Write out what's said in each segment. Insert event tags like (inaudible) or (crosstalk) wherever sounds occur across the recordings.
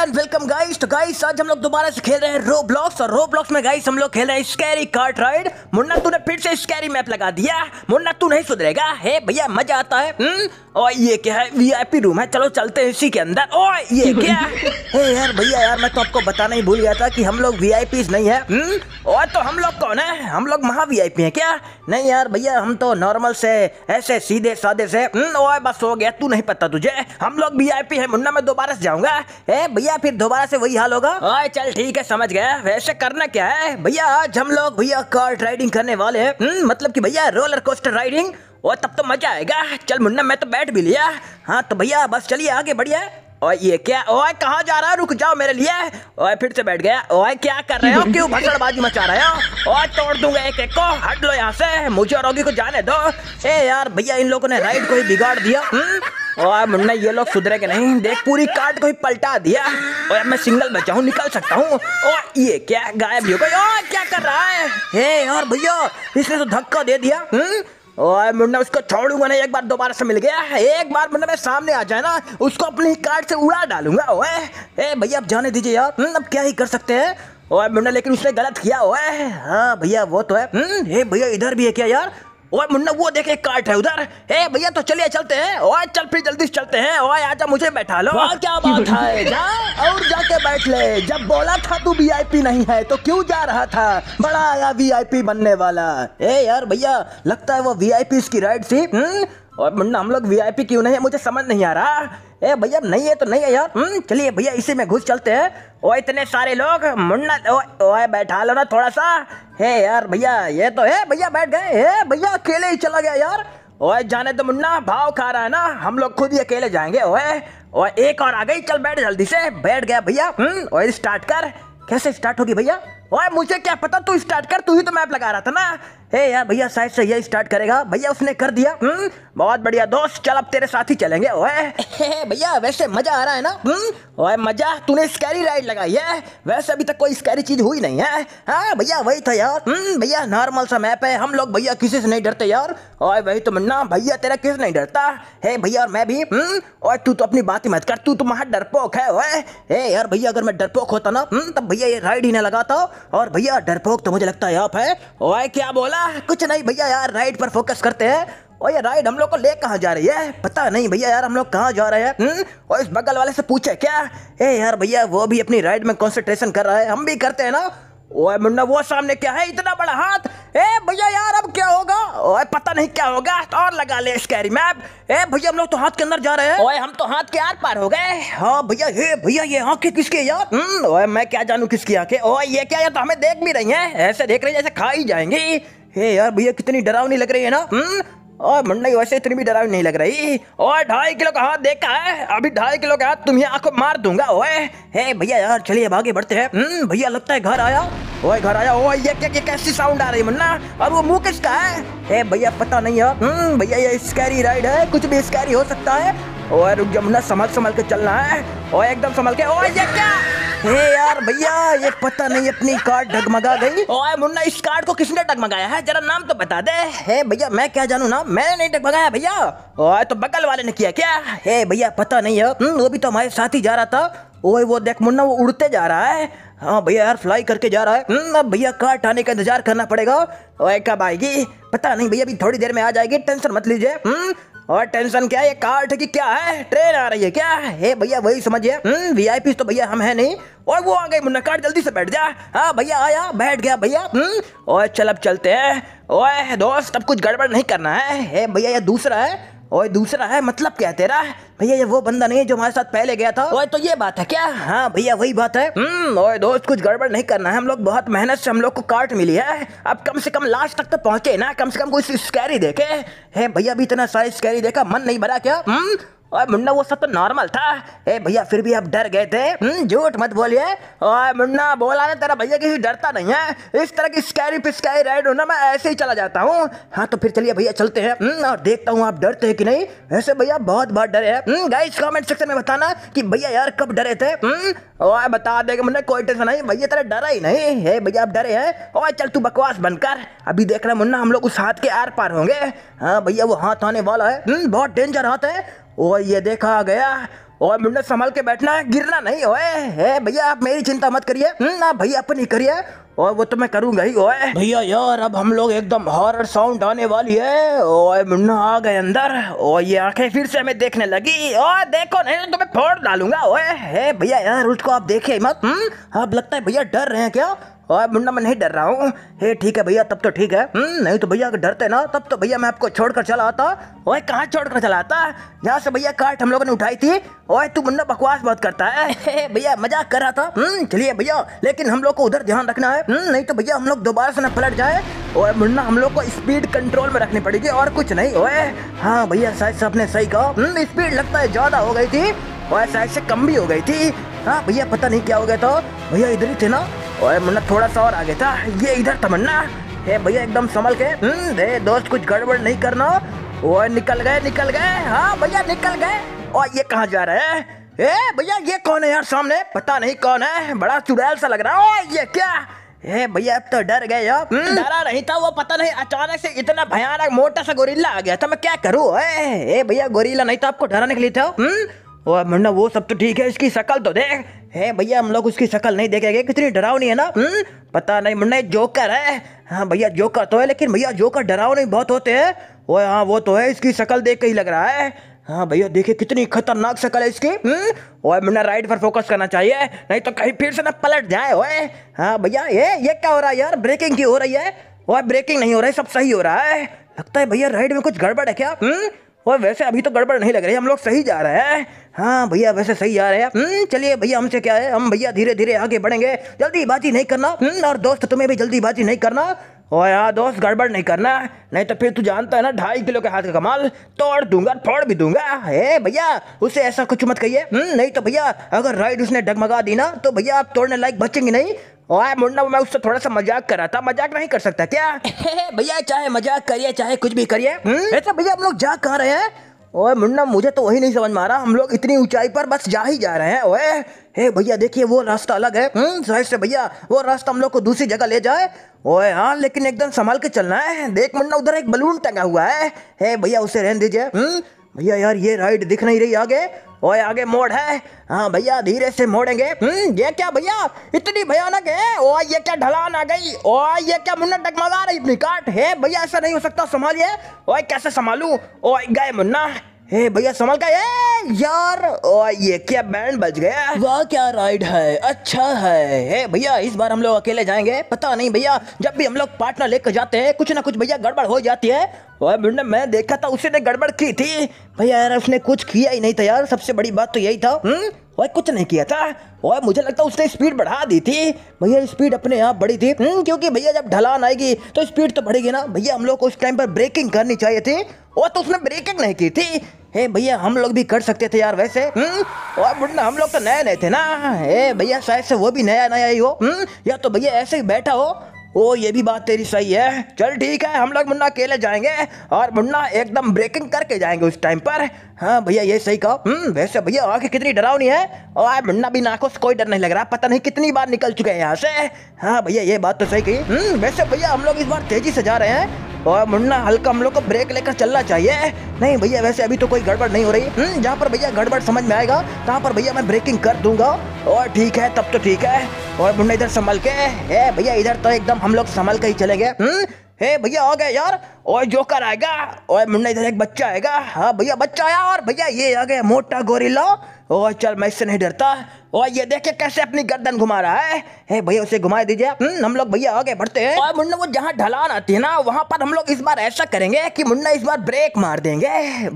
And welcome guys तो guys आज हम लोग दोबारा से खेल रहे हैं रोब्लॉक्स और रोब्लॉक्स में गाइस हम लोग खेल रहे हैं स्कैरी कार्ट राइड मुन्ना तूने फिर से स्कैरी मैप लगा दिया मुन्ना तू नहीं सुधरेगा हे भैया मजा आता है हुँ? हम्म? और ये क्या है वीआईपी रूम है चलो चलते हैं इसी के अंदर ओ ये क्या (laughs) हे यार भैया यार मैं तो आपको बताना ही भूल गया था कि हम लोग वीआईपीस नहीं है हुँ? और तो हम लोग कौन है हम लोग महा वीआईपी हैं क्या नहीं यार भैया हम तो नॉर्मल से ऐसे सीधे साधे से हम्म? ओए बस हो गया तू नहीं पता तुझे हम लोग वीआईपी है मुन्ना मैं दोबारा से जाऊंगा ए भैया भैया फिर दोबारा से वही हाल होगा आए चल ठीक है समझ गया वैसे करना क्या है भैया आज हम लोग भैया कार्ट राइडिंग करने वाले है हम्म, मतलब की भैया रोलर कोस्टर राइडिंग और तब तो मजा आएगा चल मुन्ना मैं तो बैठ भी लिया हाँ तो भैया बस चलिए आगे बढ़िया और ये क्या ओए कहा जा रहा है रुक जाओ मेरे लिए ओए फिर से बैठ गया ओए क्या कर रहे हो क्यों भसड़बाजी मचा रहे हो ओए तोड़ दूंगा एक एक को हट लो यहाँ से मुझे और रोगी को जाने दो ए यार भैया इन लोगों ने राइड को ही बिगाड़ दिया हुँ? हम्म, और मुन्ना ये लोग सुधरे के नहीं देख पूरी कार्ड को ही पलटा दिया और अब मैं सिंगल बचा हूँ निकल सकता हूँ और ये क्या गायब हो गई और क्या कर रहा है हे और भैया इसने तो धक्का दे दिया हुँ? ओए मुन्ना उसको छोड़ूंगा नहीं एक बार दोबारा से मिल गया एक बार मुन्ना मेरे सामने आ जाए ना उसको अपनी कार्ड से उड़ा डालूंगा ओए ए भैया आप जाने दीजिए यार हम्म, अब क्या ही कर सकते हैं ओए मुन्ना लेकिन उसने गलत किया ओए हाँ भैया वो तो है हम्म, हे भैया इधर भी है क्या यार ओए मुन्ना वो देखे कार्ट है उधर ए भैया तो चलिए चलते हैं ओए चल फिर जल्दी चलते हैं ओए आजा मुझे बैठा लो और क्या बात है (laughs) जा और जाके बैठ ले जब बोला था तू वीआईपी नहीं है तो क्यों जा रहा था बड़ा आया वीआईपी बनने वाला ए यार भैया लगता है वो वीआईपी की राइड थी हुँ? हम्म? और मुन्ना हम लोग वीआईपी क्यों नहीं है मुझे समझ नहीं आ रहा ए भैया नहीं है तो नहीं है यार हम्म, चलिए भैया इसी में घुस चलते हैं ओ इतने सारे लोग मुन्ना ओ, ओ बैठा लो ना थोड़ा सा हे यार भैया ये तो है भैया बैठ गए हे भैया अकेले ही चला गया यार ओए जाने तो मुन्ना भाव खा रहा है ना हम लोग खुद ही अकेले जाएंगे ओए और एक और आ गई चल बैठ जल्दी से बैठ गया भैया स्टार्ट हम्म, कर कैसे स्टार्ट होगी भैया ओए मुझे क्या पता तू स्टार्ट कर तू ही तो मैप लगा रहा था ना हे यार भैया शायद से यही स्टार्ट करेगा भैया उसने कर दिया हम्म बहुत बढ़िया दोस्त चल अब तेरे साथ ही चलेंगे ओए (laughs) भैया वैसे मजा आ रहा है ना हम्म ओए मजा तूने स्कैरी राइड लगाई है वैसे अभी तक कोई स्कैरी चीज हुई नहीं है हाँ भैया वही था यार हम्म, भैया नॉर्मल सा मैप है हम लोग भैया किसी से नहीं डरते यार ओए वही तो मन्ना भैया तेरा किस नहीं डरता हे भैया और मैं भी हम्म ओए तू तो अपनी बात ही मत कर तू तो महा डरपोक है ओए हे यार भैया अगर मैं डरपोक होता ना हम्म, तब भैया ये राइड ही ना लगाता और भैया डरपोक तो मुझे लगता है आप है ओए क्या बोला बोला कुछ नहीं भैया यार राइड पर फोकस करते हैं और ये राइड हम लोग को ले कहाँ जा रही है पता नहीं भैया यार हम लोग कहाँ जा रहे हैं हम्म? और इस बगल वाले से पूछे क्या ए यार भैया वो भी अपनी राइड में कॉन्सेंट्रेशन कर रहा है हम भी करते हैं ना ओए मुन्ना वो सामने क्या है इतना बड़ा हाथ ए भैया यार अब क्या होगा ओए पता नहीं क्या होगा तो और लगा ले स्कैरी मैप ए भैया हम लोग तो हाथ के अंदर जा रहे हैं ओए हम तो हाथ के आर पार हो गए हाँ भैया हे भैया ये आंखें किसकी यार हम्म, ओए मैं क्या जानू किसकी आंखें ओए ये क्या यार तो हमें देख भी रही हैं ऐसे देख रहे जैसे खा ही जाएंगी हे यार भैया कितनी डरावनी लग रही है ना हम्म? और मंडा की वैसे इतनी भी डरावनी नहीं लग रही और ढाई किलो का हाथ देखा है अभी ढाई किलो का हाथ तुम्हें आंखों मार दूंगा ओए हे भैया यार चलिए भागे बढ़ते हैं हम्म? भैया लगता है घर आया ओए घर आया ओए ये क्या क्या कैसी साउंड आ रही मन्ना और वो मुंह किसका है हे भैया पता नहीं है हम्म? भैया ये स्कैरी राइड है कुछ भी स्कैरी हो सकता है और मुन्ना संभल संभल के चलना है और एकदम संभल के ओए ये क्या (laughs) हे यार भैया ये पता नहीं अपनी कार डगमगा गई ओए मुन्ना इस कार को किसने डगमगाया है जरा नाम तो बता दे हे भैया मैं क्या जानू ना मैंने नहीं डगमगाया भैया ओए तो बगल वाले ने किया क्या हे भैया पता नहीं है हम्म, वो भी तो हमारे साथ ही जा रहा था ओए वो देख मुन्ना वो उड़ते जा रहा है हाँ भैया यार फ्लाई करके जा रहा है हम्म, अब भैया कार्ड आने का इंतजार करना पड़ेगा ओए कब आएगी पता नहीं भैया अभी थोड़ी देर में आ जाएगी टेंशन मत लीजिए हम्म, और टेंशन क्या है ये कार्ट है कि क्या है ट्रेन आ रही है क्या है भैया वही समझिए वी आई पी तो भैया हम है नहीं और वो आ गए मुन्ना कार्ड जल्दी से बैठ जा हाँ भैया आया बैठ गया भैया हम्म, और चल अब चलते हैं ओए दोस्त अब कुछ गड़बड़ नहीं करना है भैया ये दूसरा है और दूसरा है मतलब क्या तेरा भैया ये वो बंदा नहीं है जो हमारे साथ पहले गया था ओए तो ये बात है क्या हाँ भैया वही बात है हम्म। ओए दोस्त कुछ गड़बड़ नहीं करना है हम लोग बहुत मेहनत से हम लोग को कार्ट मिली है अब कम से कम लास्ट तक तो पहुंचे ना कम से कम कुछ स्कैरी देखे है भैया भी इतना सारी स्कैरी देखा मन नहीं भरा क्या हुँ? हम्म। मुन्ना वो सब तो नॉर्मल था ए भैया फिर भी आप डर गए थे हम्म, झूठ मत बोलिए मुन्ना बोला ना तेरा भैया किसी डरता नहीं है इस तरह की स्कैरी पिस्कारी राइड हो ना मैं ऐसे ही चला जाता हूँ हाँ तो फिर चलिए भैया चलते हैं हम्म, और देखता हूँ आप डरते हैं कि नहीं ऐसे भैया बहुत बहुत डरे है गाइस कमेंट सेक्शन में बताना कि भैया यार कब डरे थे हम्म, बता देगा मुन्ना कोई टेंशन नहीं भैया तेरा डरा ही नहीं है भैया आप डरे है और चल तू बकवास बनकर अभी देख रहे मुन्ना हम लोग उस हाथ के आर पार होंगे हाँ भैया वो हाथ आने वाला है बहुत डेंजर हाथ है और ये देखा गया और मुंडा संभाल के बैठना है गिरना नहीं ओए भैया आप मेरी चिंता मत करिए हम्म, ना भैया अपनी करिए और वो तो मैं करूंगा ही ओए भैया यार अब हम लोग एकदम हॉरर साउंड आने वाली है ओए मुन्ना आ गए अंदर और ये आंखें फिर से हमें देखने लगी ओए देखो नहीं तो मैं फोड़ डालूंगा ओए हे भैया यार उसको आप देखे मत हम्म आप लगता है भैया डर रहे हैं क्या और मुन्ना मैं नहीं डर रहा हूँ हे ठीक है भैया तब तो ठीक है हम्म, नहीं तो भैया अगर डरते ना तब तो भैया मैं आपको छोड़कर चला आता ओए कहाँ छोड़कर चला आता यहाँ से भैया कार्ट हम लोगों ने उठाई थी ओए तू मुन्ना बकवास बहुत करता है (laughs) भैया मजाक कर रहा था हम्म, चलिए भैया लेकिन हम लोग को उधर ध्यान रखना है हम्म, नहीं तो भैया हम लोग दोबारा से ना पलट जाए ओए मुन्ना हम लोग को स्पीड कंट्रोल में रखनी पड़ेगी और कुछ नहीं ओए हाँ भैया शायद से ने सही कहा स्पीड लगता है ज़्यादा हो गई थी और शायद से कम भी हो गई थी हाँ भैया पता नहीं क्या हो गया था भैया इधर ही थे ना और मुन्ना थोड़ा सा और आगे था ये इधर तमन्ना हे भैया एकदम संभल के हम्म, दे दोस्त कुछ गड़बड़ नहीं करना वो निकल गए निकल गए हाँ भैया निकल गए और ये कहाँ जा रहे हैं ए भैया ये कौन है यार सामने पता नहीं कौन है बड़ा चुड़ैल सा लग रहा है ये क्या ए भैया अब तो डर गए हम्म। डरा नहीं था वो पता नहीं अचानक से इतना भयानक मोटा सा गोरिल्ला आ गया था मैं क्या करूँ ए भैया गोरिल्ला नहीं था आपको डराने के लिए था हुँ? हम्म, और मुन्ना वो सब तो ठीक है इसकी शक्ल तो देख है भैया हम लोग उसकी शक्ल नहीं देखेंगे कितनी डरावनी है ना हुँ? हम्म? पता नहीं मुन्ना जोकर है हाँ भैया जोकर तो है लेकिन भैया जोकर डरावनी बहुत होते हैं वो हाँ वो तो है इसकी शक्ल देख के ही लग रहा है हाँ भैया देखिए कितनी खतरनाक शक्ल है इसकी हुँ? हम्म? मुन्ना राइड पर फोकस करना चाहिए नहीं तो कहीं फिर से ना पलट जाए ओए हाँ भैया ये ये क्या हो रहा है यार ब्रेकिंग की हो रही है और ब्रेकिंग नहीं हो रही सब सही हो रहा है लगता है भैया राइड में कुछ गड़बड़ है क्या हुँ? हम्म? और वैसे अभी तो गड़बड़ नहीं लग रही हम लोग सही जा रहे हैं हाँ भैया वैसे सही जा रहे हैं हम्म, चलिए भैया हमसे क्या है हम भैया धीरे धीरे आगे बढ़ेंगे जल्दी बाजी नहीं करना हम्म, और दोस्त तुम्हें भी जल्दी बाजी नहीं करना और यार दोस्त गड़बड़ नहीं करना नहीं तो फिर तू जानता है ना ढाई किलो के हाथ का कमाल तोड़ दूंगा फोड़ भी दूंगा हे भैया उसे ऐसा कुछ मत कहिए हम्म, नहीं तो भैया अगर राइड उसने डगमगा दी ना तो भैया आप तोड़ने लायक बचेंगे नहीं ओए मुन्ना मैं उससे थोड़ा सा मजाक कर रहा था मजाक नहीं कर सकता क्या (laughs) भैया चाहे मजाक करिए चाहे कुछ भी करिए ऐसा भैया हम लोग जा कहाँ रहे हैं ओए मुन्ना मुझे तो वही नहीं समझ में आ रहा हम लोग इतनी ऊंचाई पर बस जा ही जा रहे हैं ओए हे भैया देखिए वो रास्ता अलग है साइड से भैया वो रास्ता हम लोग को दूसरी जगह ले जाए ओए हाँ लेकिन एकदम संभाल के चलना है देख मुन्ना उधर एक बलून टंगा हुआ है हे भैया उसे रहने दीजिए भैया यार ये राइड दिख नहीं रही आगे ओए आगे मोड़ है हाँ भैया धीरे से मोड़ेंगे हम्म, ये क्या भैया इतनी भयानक है ओ ये क्या ढलान आ गई ओ ये क्या मुन्ना टकमगा रही अपनी काट है भैया ऐसा नहीं हो सकता संभालिए ओए कैसे संभालू ओए गए मुन्ना ए भैया संभल का ये यार ओ ये क्या बैंड बज गया वाह क्या राइड है अच्छा है ए भैया इस बार हम लोग अकेले जाएंगे पता नहीं भैया जब भी हम लोग पार्टनर लेकर जाते हैं कुछ ना कुछ भैया गड़बड़ हो जाती है ओए मैं देखा था उसने गड़बड़ की थी भैया यार उसने कुछ किया ही नहीं था यार सबसे बड़ी बात तो यही था हुँ? हम्म? ओए कुछ नहीं किया था वह मुझे लगता उसने स्पीड बढ़ा दी थी भैया स्पीड अपने आप बढ़ी थी हम्म, क्योंकि भैया जब ढलान आएगी तो स्पीड तो बढ़ेगी ना भैया हम लोग को उस टाइम पर ब्रेकिंग करनी चाहिए थी वो तो उसने ब्रेकिंग नहीं की थी हे भैया हम लोग भी कर सकते थे यार वैसे और हम्म, बुढ़ना हम लोग तो नए नए थे ना हे भैया शायद से वो भी नया नया ही हो हम्म, या तो भैया ऐसे ही बैठा हो ओ ये भी बात तेरी सही है चल ठीक है हम लोग मुन्ना अकेले जाएंगे और मुन्ना एकदम ब्रेकिंग करके जाएंगे उस टाइम पर हाँ भैया ये सही कहो हम्म वैसे भैया आँखें कितनी डरावनी है और मुन्ना भी नाकों से कोई डर नहीं लग रहा पता नहीं कितनी बार निकल चुके हैं यहाँ से हाँ भैया ये बात तो सही कही हम्म, वैसे भैया हम लोग इस बार तेजी से जा रहे हैं और मुन्ना हल्का हम लोग को ब्रेक लेकर चलना चाहिए नहीं भैया वैसे अभी तो कोई गड़बड़ नहीं हो रही है हम्म, जहाँ पर भैया गड़बड़ समझ में आएगा तहाँ पर भैया मैं ब्रेकिंग कर दूंगा और ठीक है तब तो ठीक है और मुन्ना इधर संभल के है भैया इधर तो एकदम हम लोग संभल के ही चले गए हे हम्म, भैया आ गए यार और जोकर आएगा और मुन्ना इधर एक बच्चा आएगा हाँ भैया बच्चा आया और भैया ये आ गया मोटा गोरिल्ला ओ चल मैं इससे नहीं डरता ओ ये देखे कैसे अपनी गर्दन घुमा रहा है ए भैया उसे घुमा दीजिए हम्म, हम लोग भैया आगे बढ़ते हैं और मुन्ना वो जहाँ ढलान आती है ना वहाँ पर हम लोग इस बार ऐसा करेंगे कि मुन्ना इस बार ब्रेक मार देंगे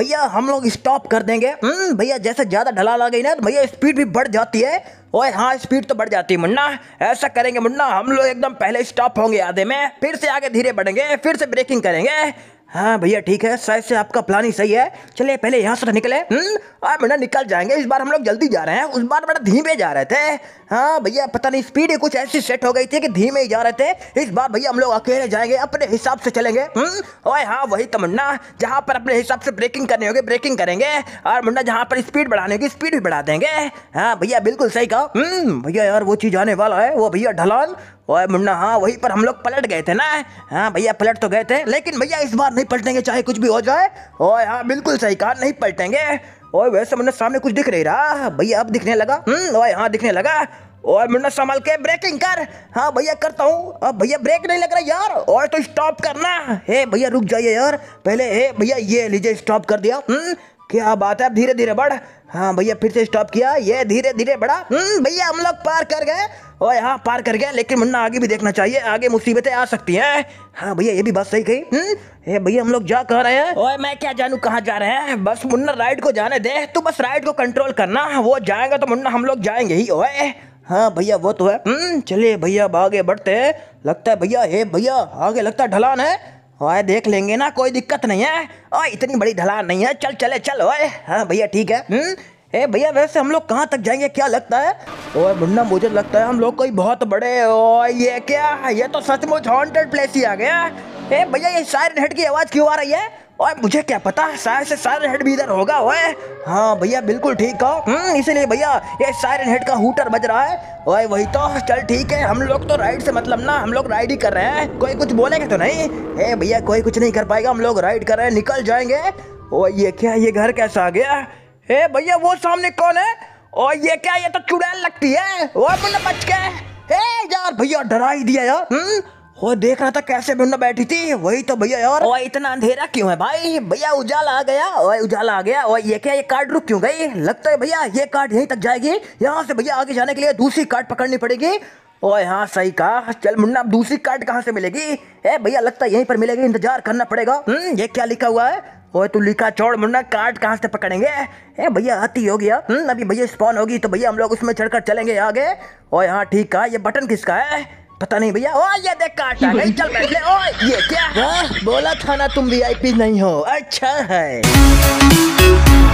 भैया हम लोग स्टॉप कर देंगे हम्म, भैया जैसे ज़्यादा ढलान आ गई ना तो भैया स्पीड भी बढ़ जाती है ओए हाँ स्पीड तो बढ़ जाती है मुन्ना ऐसा करेंगे मुन्ना हम लोग एकदम पहले स्टॉप होंगे आधे में फिर से आगे धीरे बढ़ेंगे फिर से ब्रेकिंग करेंगे हाँ भैया ठीक है शायद से आपका प्लान ही सही है चलिए पहले यहाँ से तो निकले हाँ हम्म, बेटा निकल जाएंगे इस बार हम लोग जल्दी जा रहे हैं उस बार बेटा धीमे जा रहे थे हाँ भैया पता नहीं स्पीड ही कुछ ऐसी सेट हो गई थी कि धीमे ही जा रहे थे इस बार भैया हम लोग अकेले जाएंगे अपने हिसाब से चलेंगे हम्म, ओए हाँ वही तमन्ना जहाँ पर अपने हिसाब से ब्रेकिंग करनी होगी ब्रेकिंग करेंगे और मुन्ना जहाँ पर स्पीड बढ़ाने होगी स्पीड भी बढ़ा देंगे हाँ भैया बिल्कुल सही कहा हम्म, भैया यार वो चीज़ आने वाला है वो भैया ढलान ओए मुन्ना हाँ वहीं पर हम लोग पलट गए थे ना हाँ भैया पलट तो गए थे लेकिन भैया इस बार नहीं पलटेंगे चाहे कुछ भी हो जाए ओए हाँ बिल्कुल सही कहा नहीं पलटेंगे ओए वैसे मुन्ना सामने कुछ दिख नहीं रहा भैया अब दिखने लगा हम्म, ओए हाँ दिखने लगा ओए मुन्ना संभाल के ब्रेकिंग कर हाँ भैया करता हूँ अब भैया ब्रेक नहीं लग रहा यार और तो स्टॉप करना हे भैया रुक जाइए यार पहले हे भैया ये लीजिए स्टॉप कर दिया हम्म, क्या बात है अब धीरे धीरे बढ़ हाँ भैया फिर से स्टॉप किया ये धीरे धीरे बढ़ा हम्म, भैया हम लोग पार कर गए और यहाँ पार कर गए लेकिन मुन्ना आगे भी देखना चाहिए आगे मुसीबतें आ सकती हैं हाँ भैया ये भी बात सही कही हम्म, ये भैया हम लोग जा कह रहे हैं ओए मैं क्या जानू कहाँ जा रहे हैं बस मुन्ना राइड को जाने दे तू बस राइड को कंट्रोल करना वो जाएगा तो मुन्ना हम लोग जाएंगे ही ओए हाँ भैया वो तो है हम्म, चलिए भैया अब आगे बढ़ते हैं लगता है भैया हे भैया आगे लगता है ढलान है ओए देख लेंगे ना कोई दिक्कत नहीं है ओए इतनी बड़ी ढलान नहीं है चल चले चल ओए हाँ भैया ठीक है हम्म? ए भैया वैसे हम लोग कहाँ तक जाएंगे क्या लगता है ओए मुन्ना मुझे लगता है हम लोग कोई बहुत बड़े ओ ये क्या ये तो सचमुच हॉन्टेड प्लेस ही आ गया ए भैया ये सायरन हेड की आवाज़ क्यों आ रही है और मुझे क्या पता शायद से सायरन हेड भी इधर होगा ओए हाँ भैया बिल्कुल ठीक हो हम्म, इसीलिए भैया ये सायरन हेड का हूटर बज रहा है ओए वही तो चल ठीक है हम लोग तो राइड से मतलब ना हम लोग राइड ही कर रहे हैं कोई कुछ बोलेगा तो नहीं हे भैया कोई कुछ नहीं कर पाएगा हम लोग राइड कर रहे हैं निकल जाएंगे ओ ये क्या ये घर कैसा आ गया हे भैया वो सामने कौन है और ये क्या ये तो चुड़ैल लगती है वो बच के हे यार भैया डरा ही दिया यार हम्म, वो देख रहा था कैसे ढूंढना बैठी थी वही तो भैया यार ओए इतना अंधेरा क्यों है भाई भैया उजाला आ गया ओए उजाला आ गया ओए ये क्या ये कार्ड रुक क्यों गई लगता है भैया ये कार्ड यहीं तक जाएगी यहाँ से भैया आगे जाने के लिए दूसरी कार्ड पकड़नी पड़ेगी ओ हाँ सही कहा चल मुन्ना अब दूसरी कार्ड कहाँ से मिलेगी ए भैया लगता है यहीं पर मिलेगी इंतजार करना पड़ेगा हम्म ये क्या लिखा हुआ है ओए तू लिखा छोड़ मुन्ना कार्ड कहाँ से पकड़ेंगे ए भैया आती हो गया अभी भैया स्पॉन होगी तो भैया हम लोग उसमें चढ़कर चलेंगे आगे ओ हाँ ठीक है ये बटन किसका है पता नहीं भैया ओए ये देख काटा नहीं चल बैठ ले ओए ये क्या है हाँ, बोला था ना तुम वीआईपी नहीं हो अच्छा है